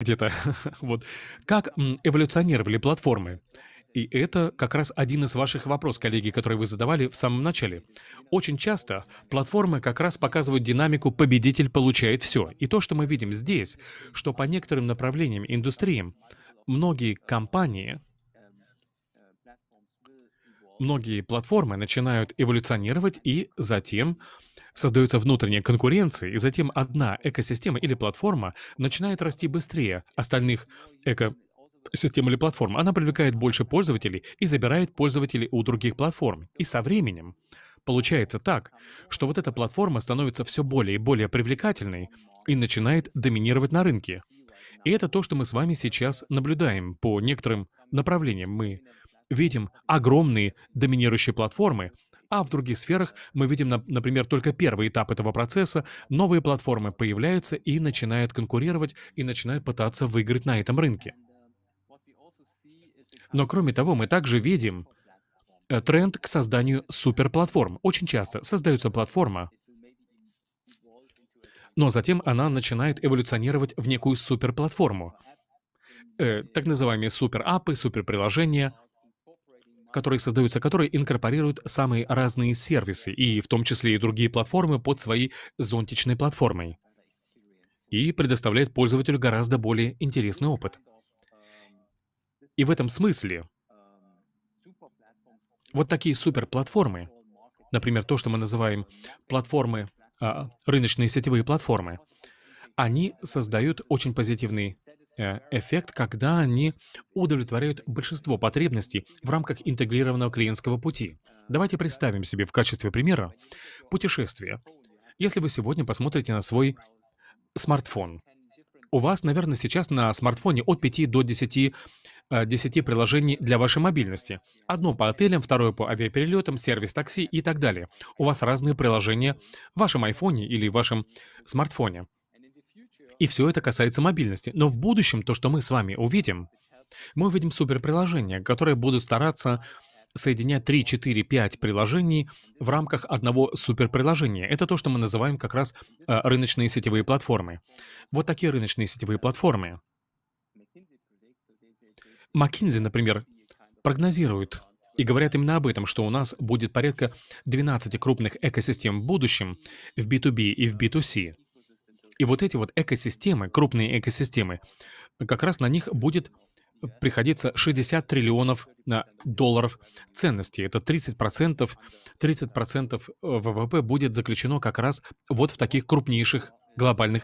где-то. вот. Как эволюционировали платформы? И это как раз один из ваших вопросов, коллеги, который вы задавали в самом начале. Очень часто платформы как раз показывают динамику «победитель получает все». И то, что мы видим здесь, что по некоторым направлениям, индустриям, многие компании многие платформы начинают эволюционировать и затем создается внутренняя конкуренция, и затем одна экосистема или платформа начинает расти быстрее остальных экосистем или платформ. она привлекает больше пользователей и забирает пользователей у других платформ. И со временем получается так, что вот эта платформа становится все более и более привлекательной и начинает доминировать на рынке. И это то, что мы с вами сейчас наблюдаем по некоторым направлениям. Мы видим огромные доминирующие платформы, а в других сферах мы видим, например, только первый этап этого процесса, новые платформы появляются и начинают конкурировать, и начинают пытаться выиграть на этом рынке. Но кроме того, мы также видим э, тренд к созданию суперплатформ. Очень часто создается платформа, но затем она начинает эволюционировать в некую суперплатформу. Э, так называемые суперапы, суперприложения — которые создаются, которые инкорпорируют самые разные сервисы, и в том числе и другие платформы под своей зонтичной платформой, и предоставляет пользователю гораздо более интересный опыт. И в этом смысле вот такие суперплатформы, например, то, что мы называем платформы, а, рыночные сетевые платформы, они создают очень позитивный Э, эффект, когда они удовлетворяют большинство потребностей в рамках интегрированного клиентского пути. Давайте представим себе в качестве примера путешествие. Если вы сегодня посмотрите на свой смартфон, у вас, наверное, сейчас на смартфоне от 5 до 10 10 э, приложений для вашей мобильности. Одно по отелям, второе по авиаперелетам, сервис такси и так далее. У вас разные приложения в вашем айфоне или в вашем смартфоне. И все это касается мобильности. Но в будущем то, что мы с вами увидим, мы увидим суперприложения, которые будут стараться соединять 3, 4, 5 приложений в рамках одного суперприложения. Это то, что мы называем как раз э, рыночные сетевые платформы. Вот такие рыночные сетевые платформы. McKinsey, например, прогнозирует и говорят именно об этом, что у нас будет порядка 12 крупных экосистем в будущем в B2B и в B2C. И вот эти вот экосистемы, крупные экосистемы, как раз на них будет приходится 60 триллионов э, долларов ценностей. Это 30%, 30 э, ВВП будет заключено как раз вот в таких крупнейших глобальных